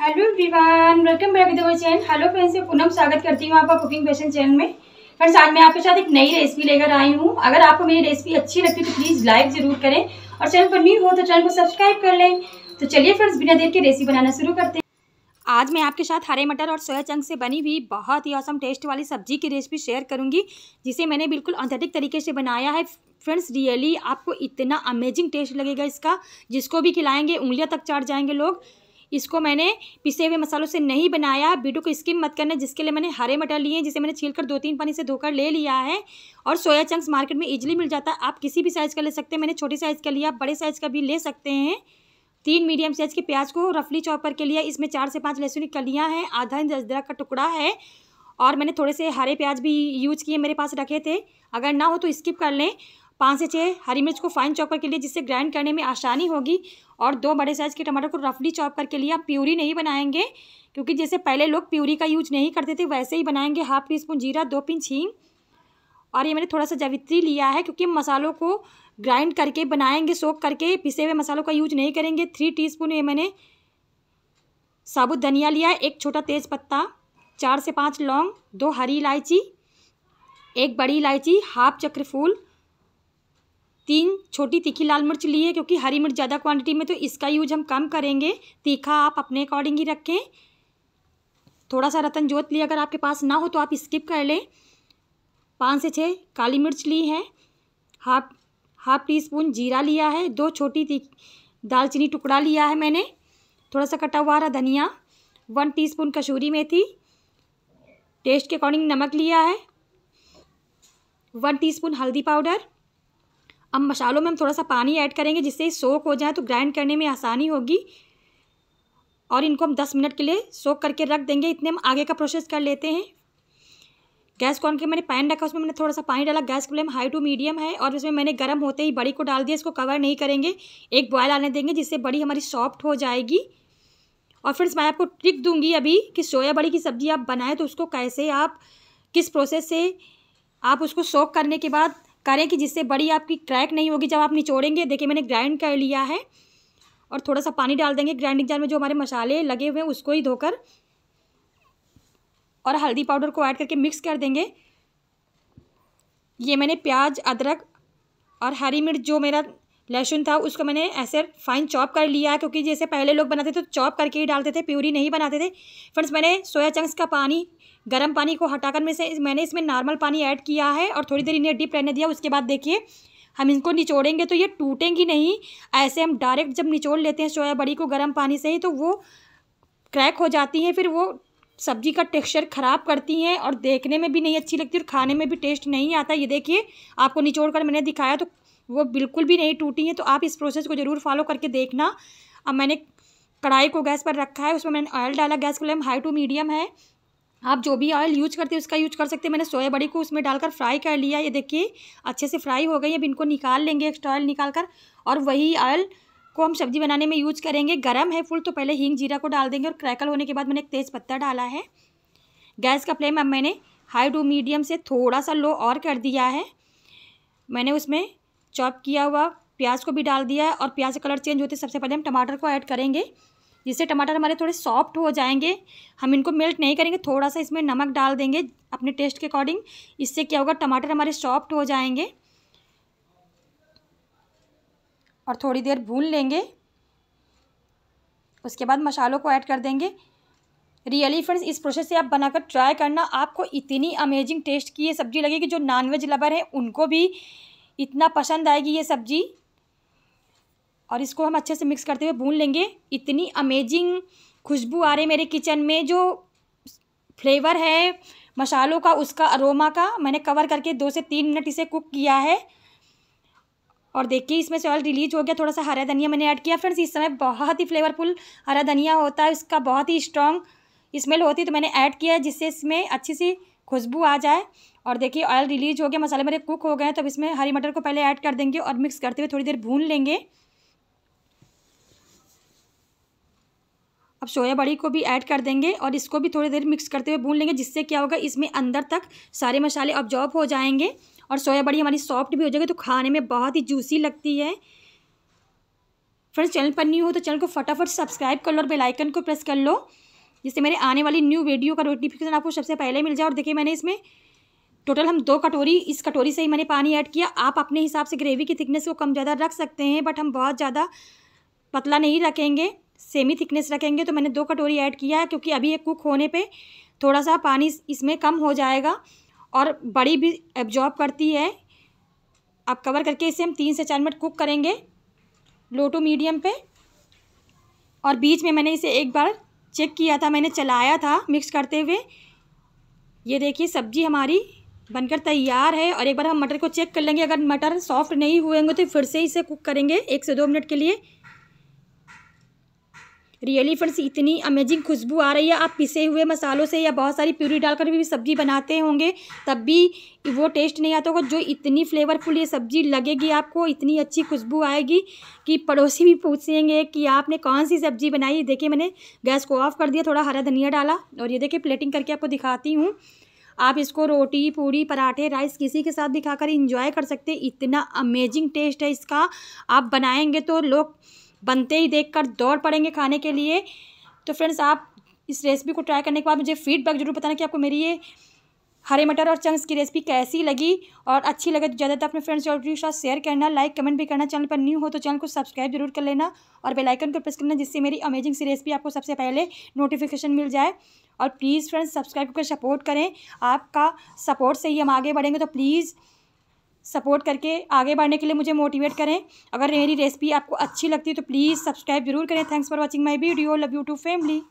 hello Vivaan welcome back to my channel hello friends मैं पूनम स्वागत करती हूँ आपका कुकिंग फैशन चैनल में फ्रेंड्स आज मैं आपके साथ एक नई रेसिपी लेकर आई हूँ अगर आपको मेरी रेसिपी अच्छी लगती तो प्लीज़ लाइक ज़रूर करें और चैनल पर न्यू हो तो चैनल को सब्सक्राइब कर लें तो चलिए फ्रेंड्स बिना देर के रेसिपी बनाना शुरू करते हैं आज मैं आपके साथ हरे मटर और सोया चंक से बनी हुई बहुत ही औसम टेस्ट वाली सब्जी की रेसिपी शेयर करूंगी जिसे मैंने बिल्कुल ऑथेंटिक तरीके से बनाया है फ्रेंड्स रियली आपको इतना अमेजिंग टेस्ट लगेगा इसका जिसको भी खिलाएंगे उंगलियां तक चाट जाएंगे लोग इसको मैंने पिसे हुए मसालों से नहीं बनाया बीटू को स्किप मत करना जिसके लिए मैंने हरे मटर लिए हैं जिसे मैंने छील कर दो तीन पानी से धोकर ले लिया है और सोया चंक्स मार्केट में इजिली मिल जाता है आप किसी भी साइज़ का ले सकते हैं मैंने छोटी साइज़ का लिया बड़े साइज़ का भी ले सकते हैं तीन मीडियम साइज़ के प्याज को रफली चौपर के लिए इसमें चार से पाँच लहसुन की कलियाँ हैं आधा इंच अदरक का टुकड़ा है और मैंने थोड़े से हरे प्याज भी यूज किए मेरे पास रखे थे अगर ना हो तो स्किप कर लें पाँच से छः हरी मिर्च को फाइन चॉपर के लिए जिससे ग्राइंड करने में आसानी होगी और दो बड़े साइज़ के टमाटर को रफली चॉप करके लिए आप प्यूरी नहीं बनाएंगे क्योंकि जैसे पहले लोग प्यूरी का यूज नहीं करते थे वैसे ही बनाएंगे हाफ टी स्पून जीरा दो पिंच हींग और ये मैंने थोड़ा सा जवित्री लिया है क्योंकि मसालों को ग्राइंड करके बनाएंगे सोख करके पिसे हुए मसालों का यूज नहीं करेंगे थ्री स्पून ये मैंने साबुत धनिया लिया एक छोटा तेज़ पत्ता चार से पाँच लौंग दो हरी इलायची एक बड़ी इलायची हाफ चक्रफूल तीन छोटी तीखी लाल मिर्च ली है क्योंकि हरी मिर्च ज़्यादा क्वांटिटी में तो इसका यूज हम कम करेंगे तीखा आप अपने अकॉर्डिंग ही रखें थोड़ा सा रतन जोत लिया अगर आपके पास ना हो तो आप स्किप कर लें पाँच से छः काली मिर्च ली है हाफ हाफ टी स्पून जीरा लिया है दो छोटी तीख दालचीनी टुकड़ा लिया है मैंने थोड़ा सा कटा हुआ रहा धनिया वन टी स्पून कसूरी मेथी टेस्ट के अकॉर्डिंग नमक लिया है वन टीस्पून हल्दी पाउडर अब मसालों में हम थोड़ा सा पानी ऐड करेंगे जिससे सोक हो जाए तो ग्राइंड करने में आसानी होगी और इनको हम दस मिनट के लिए सोक करके रख देंगे इतने हम आगे का प्रोसेस कर लेते हैं गैस कॉन के मैंने पैन रखा उसमें मैंने थोड़ा सा पानी डाला gas flame high to medium है और इसमें मैंने गर्म होते ही बड़ी को डाल दिया इसको कवर नहीं करेंगे एक बॉयल आने देंगे जिससे बड़ी हमारी सॉफ्ट हो जाएगी और फ्रेंड्स मैं आपको ट्रिक दूंगी अभी कि सोया बड़ी की सब्ज़ी आप बनाएं तो उसको कैसे आप किस प्रोसेस से आप उसको सोक करने के बाद करें कि जिससे बड़ी आपकी क्रैक नहीं होगी जब आप निचोड़ेंगे देखिए मैंने ग्राइंड कर लिया है और थोड़ा सा पानी डाल देंगे ग्राइंडिंग जार में जो हमारे मसाले लगे हुए हैं उसको ही धोकर और हल्दी पाउडर को ऐड करके मिक्स कर देंगे ये मैंने प्याज अदरक और हरी मिर्च जो मेरा लहसुन था उसको मैंने ऐसे फाइन चॉप कर लिया क्योंकि जैसे पहले लोग बनाते थे तो चॉप करके ही डालते थे प्यूरी नहीं बनाते थे फ्रेंड्स मैंने सोया चंक्स का पानी गर्म पानी को हटाकर में से मैंने इसमें नॉर्मल पानी ऐड किया है और थोड़ी देर इन्हें डिप रहने दिया उसके बाद देखिए हम इनको निचोड़ेंगे तो ये टूटेंगी नहीं ऐसे हम डायरेक्ट जब निचोड़ लेते हैं सोया बड़ी को गर्म पानी से ही तो वो क्रैक हो जाती है फिर वो सब्जी का टेक्सचर ख़राब करती हैं और देखने में भी नहीं अच्छी लगती और खाने में भी टेस्ट नहीं आता ये देखिए आपको निचोड़ कर मैंने दिखाया तो वो बिल्कुल भी नहीं टूटी हैं तो आप इस प्रोसेस को ज़रूर फॉलो करके देखना अब मैंने कढ़ाई को गैस पर रखा है उसमें मैंने ऑयल डाला gas flame high to medium है आप जो भी ऑयल यूज करते हैं उसका यूज कर सकते हैं मैंने सोया बड़ी को उसमें डालकर फ्राई कर लिया ये देखिए अच्छे से फ्राई हो गई अब इनको निकाल लेंगे एक्स्ट्रा ऑयल निकाल कर और वही ऑयल को हम सब्जी बनाने में यूज करेंगे गरम है फुल तो पहले हींग जीरा को डाल देंगे और क्रैकल होने के बाद मैंने एक तेज़ पत्ता डाला है गैस का फ्लेम अब मैंने हाई टू मीडियम से थोड़ा सा लो और कर दिया है मैंने उसमें चॉप किया हुआ प्याज को भी डाल दिया और प्याज का कलर चेंज होते सबसे पहले हम टमाटर को ऐड करेंगे जिससे टमाटर हमारे थोड़े सॉफ्ट हो जाएंगे हम इनको मेल्ट नहीं करेंगे थोड़ा सा इसमें नमक डाल देंगे अपने टेस्ट के अकॉर्डिंग इससे क्या होगा टमाटर हमारे सॉफ्ट हो जाएंगे और थोड़ी देर भून लेंगे उसके बाद मसालों को ऐड कर देंगे रियली फ्रेंड्स इस प्रोसेस से आप बनाकर ट्राई करना आपको इतनी अमेजिंग टेस्ट की ये सब्ज़ी लगेगी जो नॉनवेज लवर है उनको भी इतना पसंद आएगी ये सब्ज़ी और इसको हम अच्छे से मिक्स करते हुए भून लेंगे इतनी अमेजिंग खुशबू आ रही है मेरे किचन में जो फ्लेवर है मसालों का उसका अरोमा का मैंने कवर करके दो से तीन मिनट इसे कुक किया है और देखिए इसमें से ऑयल रिलीज हो गया थोड़ा सा हरा धनिया मैंने ऐड किया फ्रेंड्स इस समय बहुत ही फ्लेवरफुल हरा धनिया होता है इसका बहुत ही स्ट्रॉन्ग स्मेल होती है तो मैंने ऐड किया है जिससे इसमें अच्छी सी खुशबू आ जाए और देखिए ऑयल रिलीज हो गया मसाले मेरे कुक हो गए तब इसमें हरी मटर को पहले ऐड कर देंगे और मिक्स करते हुए थोड़ी देर भून लेंगे अब सोया बड़ी को भी ऐड कर देंगे और इसको भी थोड़ी देर मिक्स करते हुए भून लेंगे जिससे क्या होगा इसमें अंदर तक सारे मसाले ऑब्जॉर्ब हो जाएंगे और सोया बड़ी हमारी सॉफ्ट भी हो जाएगी तो खाने में बहुत ही जूसी लगती है फ्रेंड्स चैनल पर न्यू हो तो चैनल को फटाफट सब्सक्राइब कर लो और बेलाइकन को प्रेस कर लो जिससे मेरे आने वाली न्यू वीडियो का नोटिफिकेशन आपको सबसे पहले मिल जाए और देखिए मैंने इसमें टोटल हम दो कटोरी इस कटोरी से ही मैंने पानी ऐड किया आप अपने हिसाब से ग्रेवी की थिकनेस को कम ज़्यादा रख सकते हैं बट हम बहुत ज़्यादा पतला नहीं रखेंगे सेमी थिकनेस रखेंगे तो मैंने दो कटोरी ऐड किया है क्योंकि अभी ये कुक होने पे थोड़ा सा पानी इसमें कम हो जाएगा और बड़ी भी एब्जॉर्ब करती है अब कवर करके इसे हम तीन से चार मिनट कुक करेंगे लो टू मीडियम पे और बीच में मैंने इसे एक बार चेक किया था मैंने चलाया था मिक्स करते हुए ये देखिए सब्ज़ी हमारी बनकर तैयार है और एक बार हम मटर को चेक कर लेंगे अगर मटर सॉफ्ट नहीं हुए होंगे तो फिर से इसे कुक करेंगे एक से दो मिनट के लिए रियली फ्रेंड्स इतनी अमेजिंग खुशबू आ रही है आप पिसे हुए मसालों से या बहुत सारी प्यूरी डालकर भी सब्ज़ी बनाते होंगे तब भी वो टेस्ट नहीं आता होगा जो इतनी फ्लेवरफुल ये सब्ज़ी लगेगी आपको इतनी अच्छी खुशबू आएगी कि पड़ोसी भी पूछेंगे कि आपने कौन सी सब्ज़ी बनाई देखिए मैंने गैस को ऑफ कर दिया थोड़ा हरा धनिया डाला और ये देखिए प्लेटिंग करके आपको दिखाती हूँ आप इसको रोटी पूरी पराठे राइस किसी के साथ भी खाकर इंजॉय कर सकते हैं इतना अमेजिंग टेस्ट है इसका आप बनाएंगे तो लोग बनते ही देखकर दौड़ पड़ेंगे खाने के लिए तो फ्रेंड्स आप इस रेसिपी को ट्राई करने के बाद मुझे फीडबैक जरूर बताना कि आपको मेरी ये हरे मटर और चंक्स की रेसिपी कैसी लगी और अच्छी लगे तो ज़्यादातर अपने फ्रेंड्स और के साथ शेयर करना लाइक कमेंट भी करना चैनल पर न्यू हो तो चैनल को सब्सक्राइब जरूर कर लेना और बेलाइकन को प्रेस करना जिससे मेरी अमेजिंग सी रेसिपी आपको सबसे पहले नोटिफिकेशन मिल जाए और प्लीज़ फ्रेंड्स सब्सक्राइब करके सपोर्ट करें आपका सपोर्ट से ही हम आगे बढ़ेंगे तो प्लीज़ सपोर्ट करके आगे बढ़ने के लिए मुझे मोटिवेट करें अगर मेरी रेसिपी आपको अच्छी लगती है तो प्लीज़ सब्सक्राइब जरूर करें thanks for watching my video love you to family